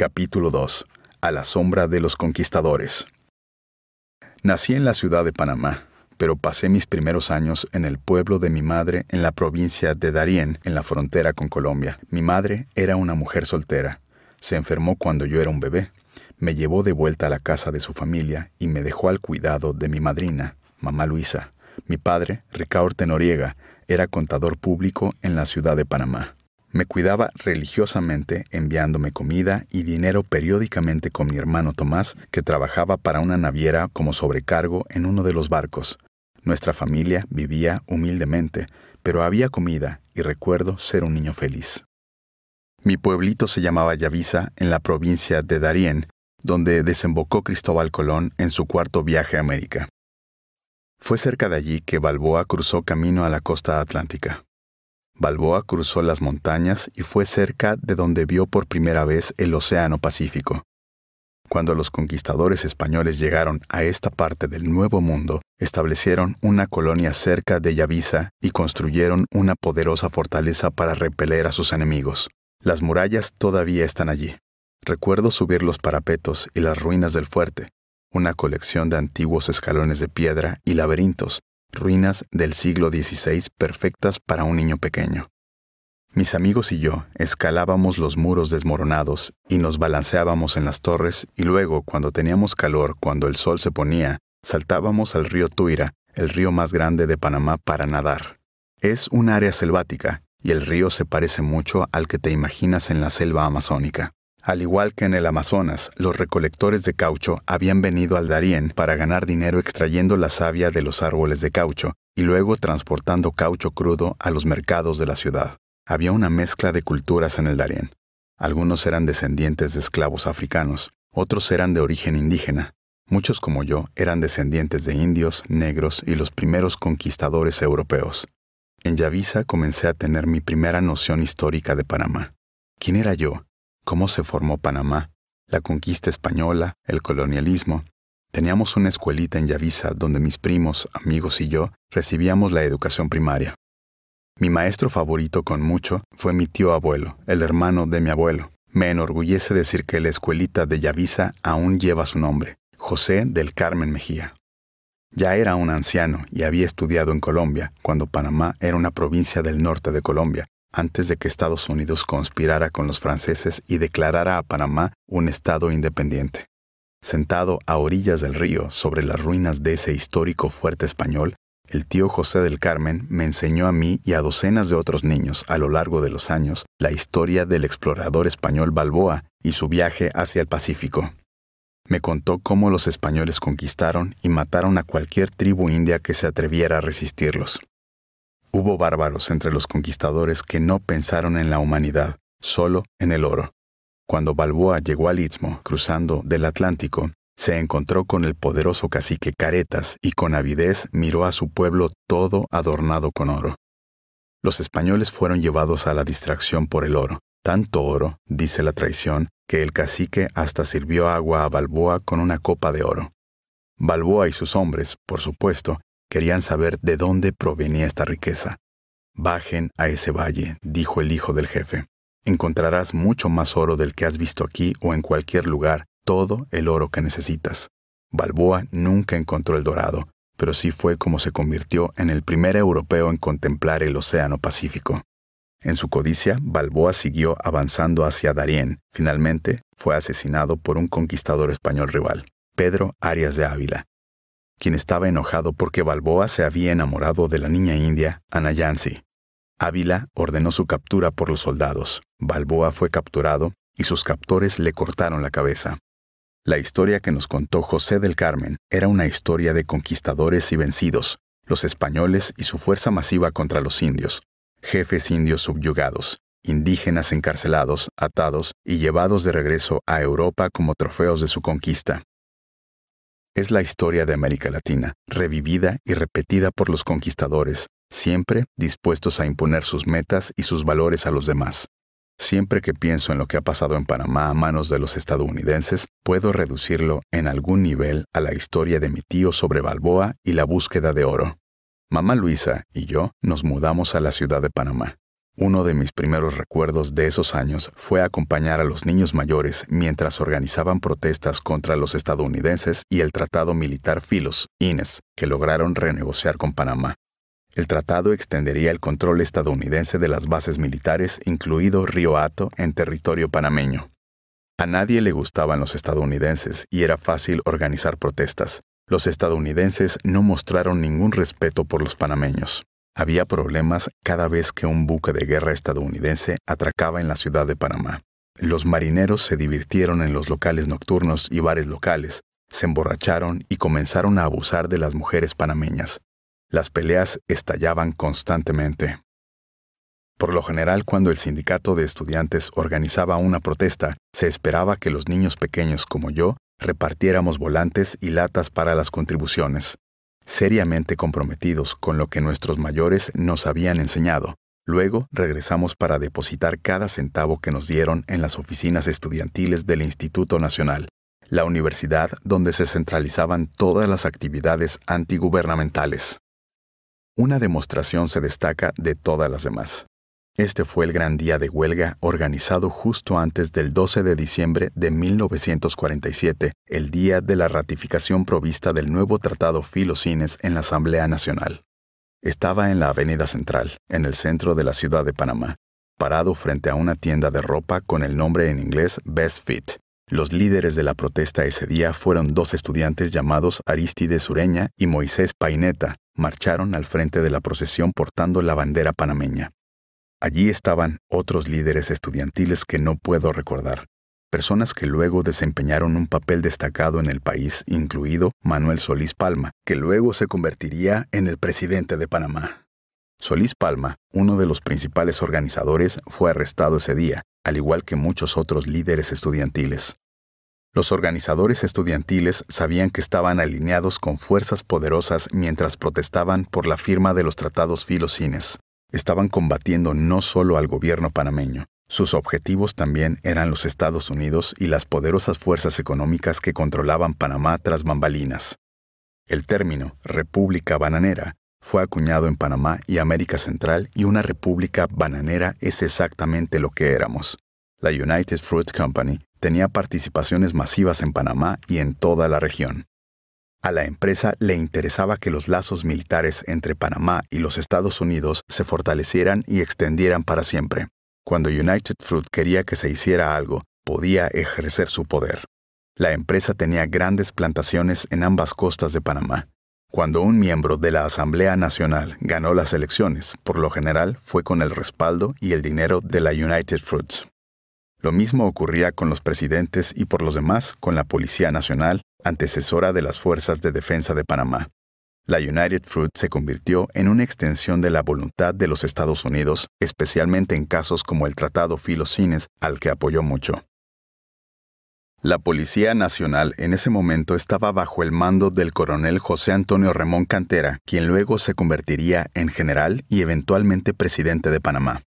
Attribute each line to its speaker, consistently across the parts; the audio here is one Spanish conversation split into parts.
Speaker 1: Capítulo 2. A la sombra de los conquistadores. Nací en la ciudad de Panamá, pero pasé mis primeros años en el pueblo de mi madre en la provincia de Darién, en la frontera con Colombia. Mi madre era una mujer soltera. Se enfermó cuando yo era un bebé. Me llevó de vuelta a la casa de su familia y me dejó al cuidado de mi madrina, mamá Luisa. Mi padre, Ricardo Noriega, era contador público en la ciudad de Panamá. Me cuidaba religiosamente, enviándome comida y dinero periódicamente con mi hermano Tomás, que trabajaba para una naviera como sobrecargo en uno de los barcos. Nuestra familia vivía humildemente, pero había comida y recuerdo ser un niño feliz. Mi pueblito se llamaba Yavisa, en la provincia de Darién, donde desembocó Cristóbal Colón en su cuarto viaje a América. Fue cerca de allí que Balboa cruzó camino a la costa atlántica. Balboa cruzó las montañas y fue cerca de donde vio por primera vez el Océano Pacífico. Cuando los conquistadores españoles llegaron a esta parte del Nuevo Mundo, establecieron una colonia cerca de Yavisa y construyeron una poderosa fortaleza para repeler a sus enemigos. Las murallas todavía están allí. Recuerdo subir los parapetos y las ruinas del fuerte, una colección de antiguos escalones de piedra y laberintos ruinas del siglo XVI perfectas para un niño pequeño. Mis amigos y yo escalábamos los muros desmoronados y nos balanceábamos en las torres y luego, cuando teníamos calor, cuando el sol se ponía, saltábamos al río Tuira, el río más grande de Panamá, para nadar. Es un área selvática y el río se parece mucho al que te imaginas en la selva amazónica. Al igual que en el Amazonas, los recolectores de caucho habían venido al Darién para ganar dinero extrayendo la savia de los árboles de caucho y luego transportando caucho crudo a los mercados de la ciudad. Había una mezcla de culturas en el Darién. Algunos eran descendientes de esclavos africanos, otros eran de origen indígena. Muchos como yo eran descendientes de indios, negros y los primeros conquistadores europeos. En Yavisa comencé a tener mi primera noción histórica de Panamá. ¿Quién era yo? cómo se formó Panamá, la conquista española, el colonialismo. Teníamos una escuelita en Yavisa donde mis primos, amigos y yo recibíamos la educación primaria. Mi maestro favorito con mucho fue mi tío abuelo, el hermano de mi abuelo. Me enorgullece decir que la escuelita de Yavisa aún lleva su nombre, José del Carmen Mejía. Ya era un anciano y había estudiado en Colombia, cuando Panamá era una provincia del norte de Colombia, antes de que Estados Unidos conspirara con los franceses y declarara a Panamá un estado independiente. Sentado a orillas del río, sobre las ruinas de ese histórico fuerte español, el tío José del Carmen me enseñó a mí y a docenas de otros niños a lo largo de los años la historia del explorador español Balboa y su viaje hacia el Pacífico. Me contó cómo los españoles conquistaron y mataron a cualquier tribu india que se atreviera a resistirlos. Hubo bárbaros entre los conquistadores que no pensaron en la humanidad, solo en el oro. Cuando Balboa llegó al Istmo, cruzando del Atlántico, se encontró con el poderoso cacique Caretas y con avidez miró a su pueblo todo adornado con oro. Los españoles fueron llevados a la distracción por el oro, tanto oro, dice la traición, que el cacique hasta sirvió agua a Balboa con una copa de oro. Balboa y sus hombres, por supuesto, Querían saber de dónde provenía esta riqueza. Bajen a ese valle, dijo el hijo del jefe. Encontrarás mucho más oro del que has visto aquí o en cualquier lugar, todo el oro que necesitas. Balboa nunca encontró el dorado, pero sí fue como se convirtió en el primer europeo en contemplar el Océano Pacífico. En su codicia, Balboa siguió avanzando hacia Darién. Finalmente, fue asesinado por un conquistador español rival, Pedro Arias de Ávila, quien estaba enojado porque Balboa se había enamorado de la niña india, Anayansi. Ávila ordenó su captura por los soldados. Balboa fue capturado y sus captores le cortaron la cabeza. La historia que nos contó José del Carmen era una historia de conquistadores y vencidos, los españoles y su fuerza masiva contra los indios, jefes indios subyugados, indígenas encarcelados, atados y llevados de regreso a Europa como trofeos de su conquista es la historia de América Latina, revivida y repetida por los conquistadores, siempre dispuestos a imponer sus metas y sus valores a los demás. Siempre que pienso en lo que ha pasado en Panamá a manos de los estadounidenses, puedo reducirlo en algún nivel a la historia de mi tío sobre Balboa y la búsqueda de oro. Mamá Luisa y yo nos mudamos a la ciudad de Panamá. Uno de mis primeros recuerdos de esos años fue acompañar a los niños mayores mientras organizaban protestas contra los estadounidenses y el Tratado Militar Filos, INES, que lograron renegociar con Panamá. El tratado extendería el control estadounidense de las bases militares, incluido Río Hato, en territorio panameño. A nadie le gustaban los estadounidenses y era fácil organizar protestas. Los estadounidenses no mostraron ningún respeto por los panameños. Había problemas cada vez que un buque de guerra estadounidense atracaba en la ciudad de Panamá. Los marineros se divirtieron en los locales nocturnos y bares locales, se emborracharon y comenzaron a abusar de las mujeres panameñas. Las peleas estallaban constantemente. Por lo general, cuando el sindicato de estudiantes organizaba una protesta, se esperaba que los niños pequeños como yo repartiéramos volantes y latas para las contribuciones seriamente comprometidos con lo que nuestros mayores nos habían enseñado. Luego regresamos para depositar cada centavo que nos dieron en las oficinas estudiantiles del Instituto Nacional, la universidad donde se centralizaban todas las actividades antigubernamentales. Una demostración se destaca de todas las demás. Este fue el gran día de huelga organizado justo antes del 12 de diciembre de 1947, el día de la ratificación provista del nuevo Tratado Filocines en la Asamblea Nacional. Estaba en la Avenida Central, en el centro de la ciudad de Panamá, parado frente a una tienda de ropa con el nombre en inglés Best Fit. Los líderes de la protesta ese día fueron dos estudiantes llamados Aristides Ureña y Moisés Paineta, marcharon al frente de la procesión portando la bandera panameña. Allí estaban otros líderes estudiantiles que no puedo recordar, personas que luego desempeñaron un papel destacado en el país, incluido Manuel Solís Palma, que luego se convertiría en el presidente de Panamá. Solís Palma, uno de los principales organizadores, fue arrestado ese día, al igual que muchos otros líderes estudiantiles. Los organizadores estudiantiles sabían que estaban alineados con fuerzas poderosas mientras protestaban por la firma de los tratados filocines, estaban combatiendo no solo al gobierno panameño, sus objetivos también eran los Estados Unidos y las poderosas fuerzas económicas que controlaban Panamá tras bambalinas. El término República Bananera fue acuñado en Panamá y América Central y una república bananera es exactamente lo que éramos. La United Fruit Company tenía participaciones masivas en Panamá y en toda la región. A la empresa le interesaba que los lazos militares entre Panamá y los Estados Unidos se fortalecieran y extendieran para siempre. Cuando United Fruit quería que se hiciera algo, podía ejercer su poder. La empresa tenía grandes plantaciones en ambas costas de Panamá. Cuando un miembro de la Asamblea Nacional ganó las elecciones, por lo general fue con el respaldo y el dinero de la United Fruits. Lo mismo ocurría con los presidentes y por los demás con la Policía Nacional, antecesora de las Fuerzas de Defensa de Panamá. La United Fruit se convirtió en una extensión de la voluntad de los Estados Unidos, especialmente en casos como el Tratado Filocines, al que apoyó mucho. La Policía Nacional en ese momento estaba bajo el mando del coronel José Antonio Ramón Cantera, quien luego se convertiría en general y eventualmente presidente de Panamá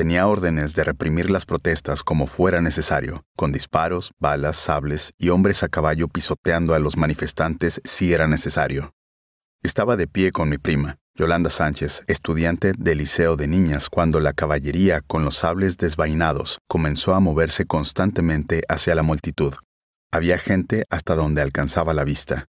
Speaker 1: tenía órdenes de reprimir las protestas como fuera necesario, con disparos, balas, sables y hombres a caballo pisoteando a los manifestantes si era necesario. Estaba de pie con mi prima, Yolanda Sánchez, estudiante del Liceo de Niñas, cuando la caballería con los sables desvainados comenzó a moverse constantemente hacia la multitud. Había gente hasta donde alcanzaba la vista.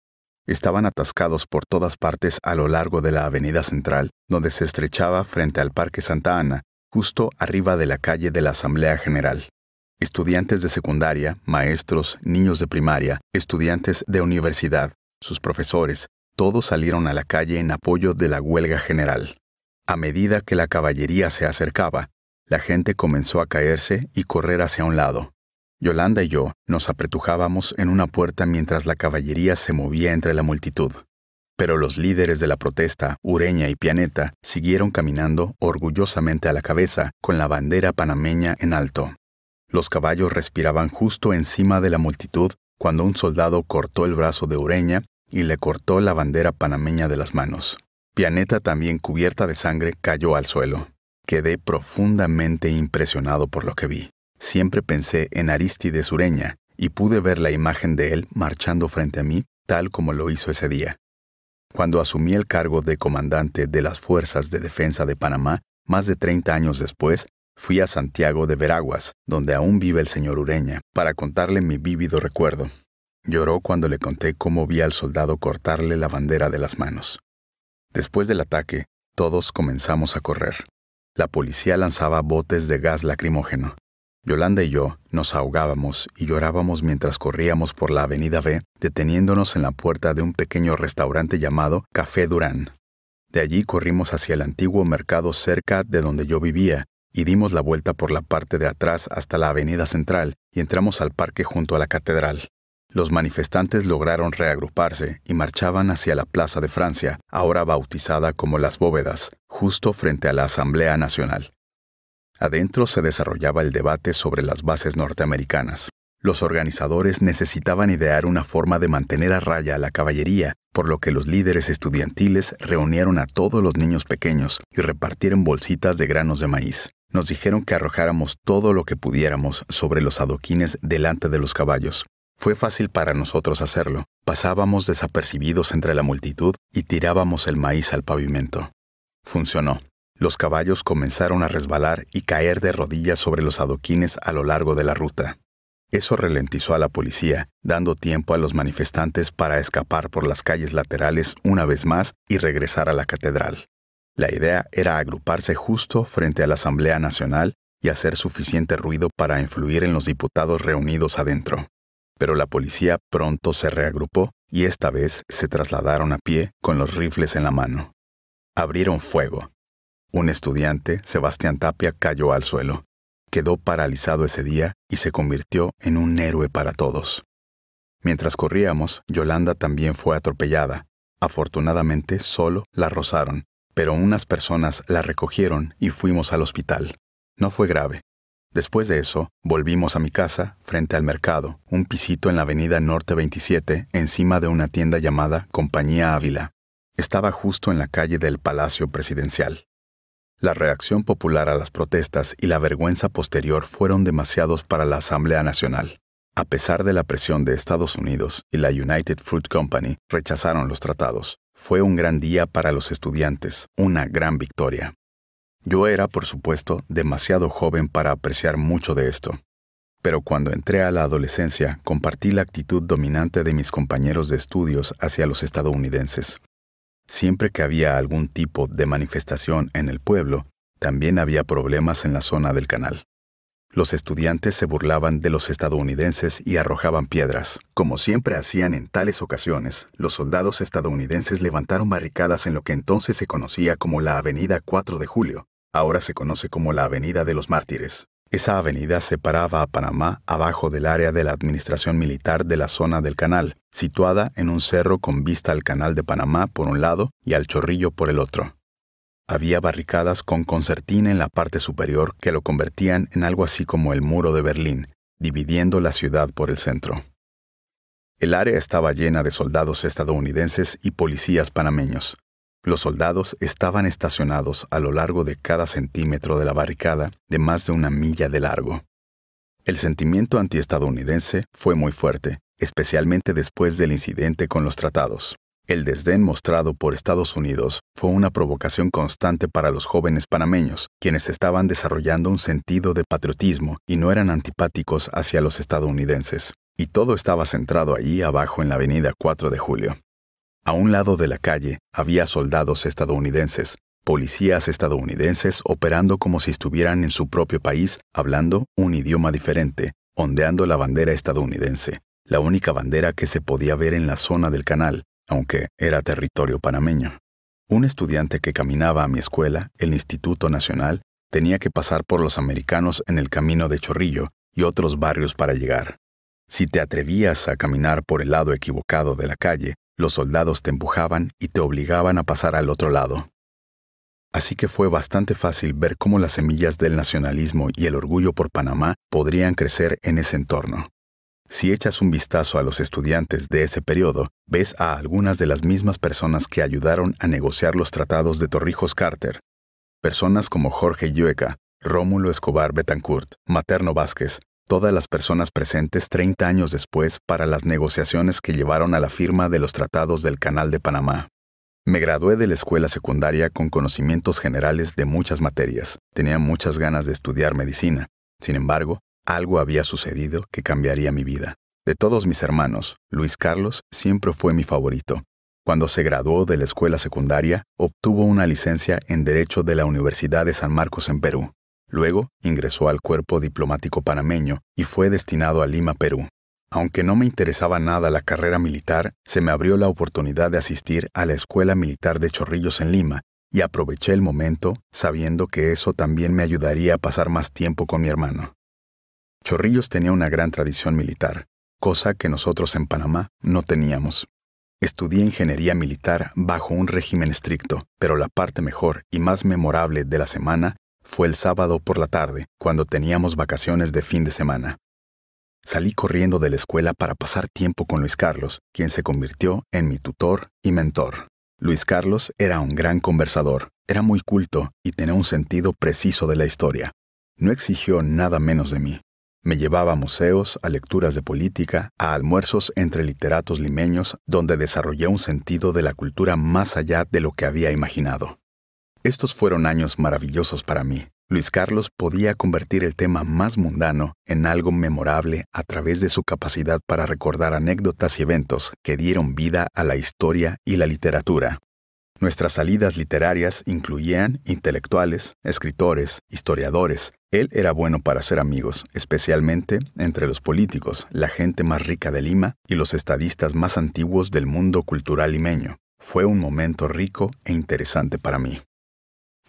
Speaker 1: Estaban atascados por todas partes a lo largo de la avenida central, donde se estrechaba frente al Parque Santa Ana, justo arriba de la calle de la Asamblea General. Estudiantes de secundaria, maestros, niños de primaria, estudiantes de universidad, sus profesores, todos salieron a la calle en apoyo de la huelga general. A medida que la caballería se acercaba, la gente comenzó a caerse y correr hacia un lado. Yolanda y yo nos apretujábamos en una puerta mientras la caballería se movía entre la multitud. Pero los líderes de la protesta, Ureña y Pianeta, siguieron caminando orgullosamente a la cabeza, con la bandera panameña en alto. Los caballos respiraban justo encima de la multitud cuando un soldado cortó el brazo de Ureña y le cortó la bandera panameña de las manos. Pianeta, también cubierta de sangre, cayó al suelo. Quedé profundamente impresionado por lo que vi. Siempre pensé en Aristides Ureña y pude ver la imagen de él marchando frente a mí, tal como lo hizo ese día. Cuando asumí el cargo de comandante de las Fuerzas de Defensa de Panamá, más de 30 años después, fui a Santiago de Veraguas, donde aún vive el señor Ureña, para contarle mi vívido recuerdo. Lloró cuando le conté cómo vi al soldado cortarle la bandera de las manos. Después del ataque, todos comenzamos a correr. La policía lanzaba botes de gas lacrimógeno. Yolanda y yo nos ahogábamos y llorábamos mientras corríamos por la avenida B, deteniéndonos en la puerta de un pequeño restaurante llamado Café Durán. De allí corrimos hacia el antiguo mercado cerca de donde yo vivía y dimos la vuelta por la parte de atrás hasta la avenida central y entramos al parque junto a la catedral. Los manifestantes lograron reagruparse y marchaban hacia la Plaza de Francia, ahora bautizada como Las Bóvedas, justo frente a la Asamblea Nacional. Adentro se desarrollaba el debate sobre las bases norteamericanas. Los organizadores necesitaban idear una forma de mantener a raya a la caballería, por lo que los líderes estudiantiles reunieron a todos los niños pequeños y repartieron bolsitas de granos de maíz. Nos dijeron que arrojáramos todo lo que pudiéramos sobre los adoquines delante de los caballos. Fue fácil para nosotros hacerlo. Pasábamos desapercibidos entre la multitud y tirábamos el maíz al pavimento. Funcionó. Los caballos comenzaron a resbalar y caer de rodillas sobre los adoquines a lo largo de la ruta. Eso ralentizó a la policía, dando tiempo a los manifestantes para escapar por las calles laterales una vez más y regresar a la catedral. La idea era agruparse justo frente a la Asamblea Nacional y hacer suficiente ruido para influir en los diputados reunidos adentro. Pero la policía pronto se reagrupó y esta vez se trasladaron a pie con los rifles en la mano. Abrieron fuego, un estudiante, Sebastián Tapia, cayó al suelo. Quedó paralizado ese día y se convirtió en un héroe para todos. Mientras corríamos, Yolanda también fue atropellada. Afortunadamente solo la rozaron, pero unas personas la recogieron y fuimos al hospital. No fue grave. Después de eso, volvimos a mi casa, frente al mercado, un pisito en la avenida Norte 27, encima de una tienda llamada Compañía Ávila. Estaba justo en la calle del Palacio Presidencial. La reacción popular a las protestas y la vergüenza posterior fueron demasiados para la Asamblea Nacional. A pesar de la presión de Estados Unidos y la United Fruit Company, rechazaron los tratados. Fue un gran día para los estudiantes, una gran victoria. Yo era, por supuesto, demasiado joven para apreciar mucho de esto. Pero cuando entré a la adolescencia, compartí la actitud dominante de mis compañeros de estudios hacia los estadounidenses. Siempre que había algún tipo de manifestación en el pueblo, también había problemas en la zona del canal. Los estudiantes se burlaban de los estadounidenses y arrojaban piedras. Como siempre hacían en tales ocasiones, los soldados estadounidenses levantaron barricadas en lo que entonces se conocía como la Avenida 4 de Julio, ahora se conoce como la Avenida de los Mártires. Esa avenida separaba a Panamá abajo del área de la administración militar de la zona del canal, situada en un cerro con vista al canal de Panamá por un lado y al chorrillo por el otro. Había barricadas con concertina en la parte superior que lo convertían en algo así como el muro de Berlín, dividiendo la ciudad por el centro. El área estaba llena de soldados estadounidenses y policías panameños, los soldados estaban estacionados a lo largo de cada centímetro de la barricada de más de una milla de largo. El sentimiento antiestadounidense fue muy fuerte, especialmente después del incidente con los tratados. El desdén mostrado por Estados Unidos fue una provocación constante para los jóvenes panameños, quienes estaban desarrollando un sentido de patriotismo y no eran antipáticos hacia los estadounidenses. Y todo estaba centrado allí abajo en la avenida 4 de julio. A un lado de la calle había soldados estadounidenses, policías estadounidenses operando como si estuvieran en su propio país, hablando un idioma diferente, ondeando la bandera estadounidense, la única bandera que se podía ver en la zona del canal, aunque era territorio panameño. Un estudiante que caminaba a mi escuela, el Instituto Nacional, tenía que pasar por los americanos en el camino de Chorrillo y otros barrios para llegar. Si te atrevías a caminar por el lado equivocado de la calle, los soldados te empujaban y te obligaban a pasar al otro lado. Así que fue bastante fácil ver cómo las semillas del nacionalismo y el orgullo por Panamá podrían crecer en ese entorno. Si echas un vistazo a los estudiantes de ese periodo, ves a algunas de las mismas personas que ayudaron a negociar los tratados de Torrijos Carter. Personas como Jorge Llueca, Rómulo Escobar Betancourt, Materno Vázquez, todas las personas presentes 30 años después para las negociaciones que llevaron a la firma de los tratados del Canal de Panamá. Me gradué de la escuela secundaria con conocimientos generales de muchas materias. Tenía muchas ganas de estudiar medicina. Sin embargo, algo había sucedido que cambiaría mi vida. De todos mis hermanos, Luis Carlos siempre fue mi favorito. Cuando se graduó de la escuela secundaria, obtuvo una licencia en Derecho de la Universidad de San Marcos en Perú. Luego ingresó al cuerpo diplomático panameño y fue destinado a Lima, Perú. Aunque no me interesaba nada la carrera militar, se me abrió la oportunidad de asistir a la Escuela Militar de Chorrillos en Lima, y aproveché el momento sabiendo que eso también me ayudaría a pasar más tiempo con mi hermano. Chorrillos tenía una gran tradición militar, cosa que nosotros en Panamá no teníamos. Estudié ingeniería militar bajo un régimen estricto, pero la parte mejor y más memorable de la semana fue el sábado por la tarde, cuando teníamos vacaciones de fin de semana. Salí corriendo de la escuela para pasar tiempo con Luis Carlos, quien se convirtió en mi tutor y mentor. Luis Carlos era un gran conversador, era muy culto y tenía un sentido preciso de la historia. No exigió nada menos de mí. Me llevaba a museos, a lecturas de política, a almuerzos entre literatos limeños, donde desarrollé un sentido de la cultura más allá de lo que había imaginado. Estos fueron años maravillosos para mí. Luis Carlos podía convertir el tema más mundano en algo memorable a través de su capacidad para recordar anécdotas y eventos que dieron vida a la historia y la literatura. Nuestras salidas literarias incluían intelectuales, escritores, historiadores. Él era bueno para ser amigos, especialmente entre los políticos, la gente más rica de Lima y los estadistas más antiguos del mundo cultural limeño. Fue un momento rico e interesante para mí.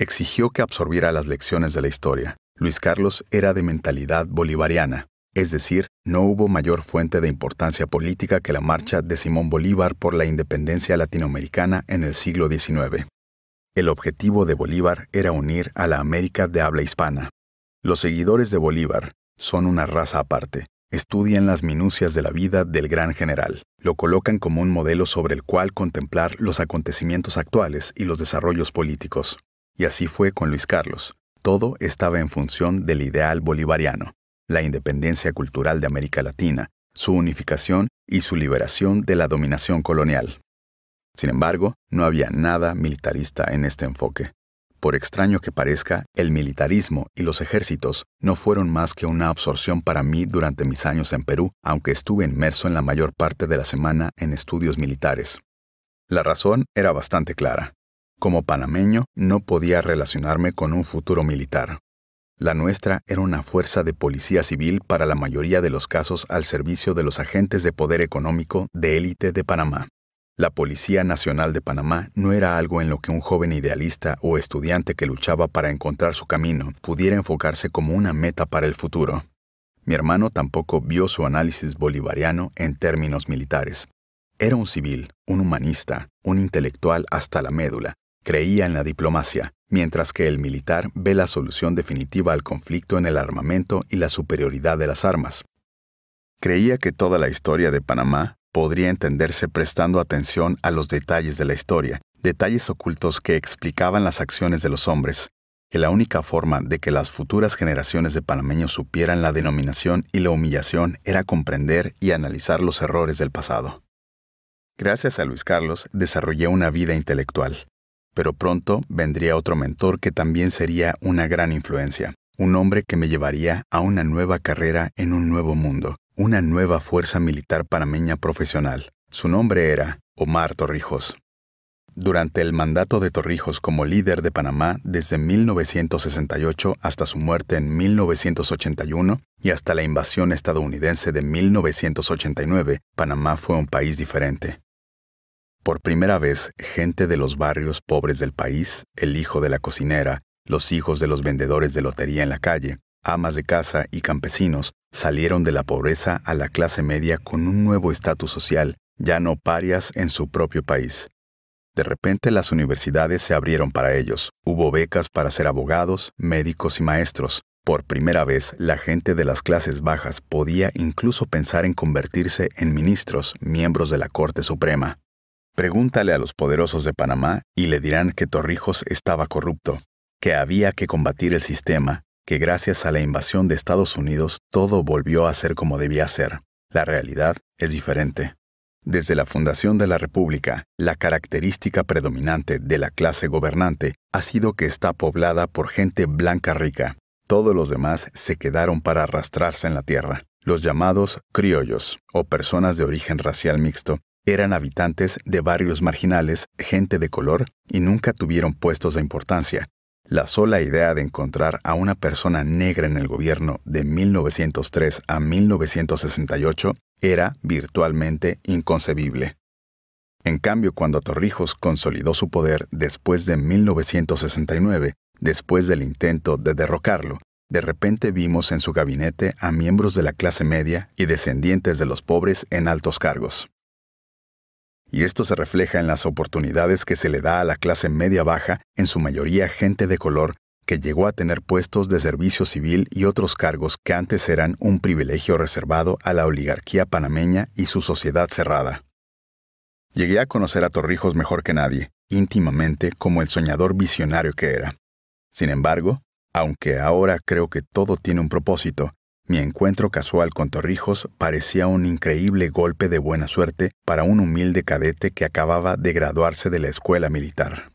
Speaker 1: Exigió que absorbiera las lecciones de la historia. Luis Carlos era de mentalidad bolivariana, es decir, no hubo mayor fuente de importancia política que la marcha de Simón Bolívar por la independencia latinoamericana en el siglo XIX. El objetivo de Bolívar era unir a la América de habla hispana. Los seguidores de Bolívar son una raza aparte. Estudian las minucias de la vida del gran general. Lo colocan como un modelo sobre el cual contemplar los acontecimientos actuales y los desarrollos políticos. Y así fue con Luis Carlos. Todo estaba en función del ideal bolivariano, la independencia cultural de América Latina, su unificación y su liberación de la dominación colonial. Sin embargo, no había nada militarista en este enfoque. Por extraño que parezca, el militarismo y los ejércitos no fueron más que una absorción para mí durante mis años en Perú, aunque estuve inmerso en la mayor parte de la semana en estudios militares. La razón era bastante clara. Como panameño, no podía relacionarme con un futuro militar. La nuestra era una fuerza de policía civil para la mayoría de los casos al servicio de los agentes de poder económico de élite de Panamá. La Policía Nacional de Panamá no era algo en lo que un joven idealista o estudiante que luchaba para encontrar su camino pudiera enfocarse como una meta para el futuro. Mi hermano tampoco vio su análisis bolivariano en términos militares. Era un civil, un humanista, un intelectual hasta la médula, creía en la diplomacia, mientras que el militar ve la solución definitiva al conflicto en el armamento y la superioridad de las armas. Creía que toda la historia de Panamá podría entenderse prestando atención a los detalles de la historia, detalles ocultos que explicaban las acciones de los hombres, que la única forma de que las futuras generaciones de panameños supieran la denominación y la humillación era comprender y analizar los errores del pasado. Gracias a Luis Carlos desarrollé una vida intelectual, pero pronto vendría otro mentor que también sería una gran influencia, un hombre que me llevaría a una nueva carrera en un nuevo mundo, una nueva fuerza militar panameña profesional. Su nombre era Omar Torrijos. Durante el mandato de Torrijos como líder de Panamá desde 1968 hasta su muerte en 1981 y hasta la invasión estadounidense de 1989, Panamá fue un país diferente. Por primera vez, gente de los barrios pobres del país, el hijo de la cocinera, los hijos de los vendedores de lotería en la calle, amas de casa y campesinos salieron de la pobreza a la clase media con un nuevo estatus social, ya no parias en su propio país. De repente las universidades se abrieron para ellos, hubo becas para ser abogados, médicos y maestros. Por primera vez, la gente de las clases bajas podía incluso pensar en convertirse en ministros, miembros de la Corte Suprema. Pregúntale a los poderosos de Panamá y le dirán que Torrijos estaba corrupto, que había que combatir el sistema, que gracias a la invasión de Estados Unidos todo volvió a ser como debía ser. La realidad es diferente. Desde la fundación de la República, la característica predominante de la clase gobernante ha sido que está poblada por gente blanca rica. Todos los demás se quedaron para arrastrarse en la tierra. Los llamados criollos, o personas de origen racial mixto, eran habitantes de barrios marginales, gente de color, y nunca tuvieron puestos de importancia. La sola idea de encontrar a una persona negra en el gobierno de 1903 a 1968 era virtualmente inconcebible. En cambio, cuando Torrijos consolidó su poder después de 1969, después del intento de derrocarlo, de repente vimos en su gabinete a miembros de la clase media y descendientes de los pobres en altos cargos y esto se refleja en las oportunidades que se le da a la clase media-baja, en su mayoría gente de color, que llegó a tener puestos de servicio civil y otros cargos que antes eran un privilegio reservado a la oligarquía panameña y su sociedad cerrada. Llegué a conocer a Torrijos mejor que nadie, íntimamente como el soñador visionario que era. Sin embargo, aunque ahora creo que todo tiene un propósito, mi encuentro casual con Torrijos parecía un increíble golpe de buena suerte para un humilde cadete que acababa de graduarse de la escuela militar.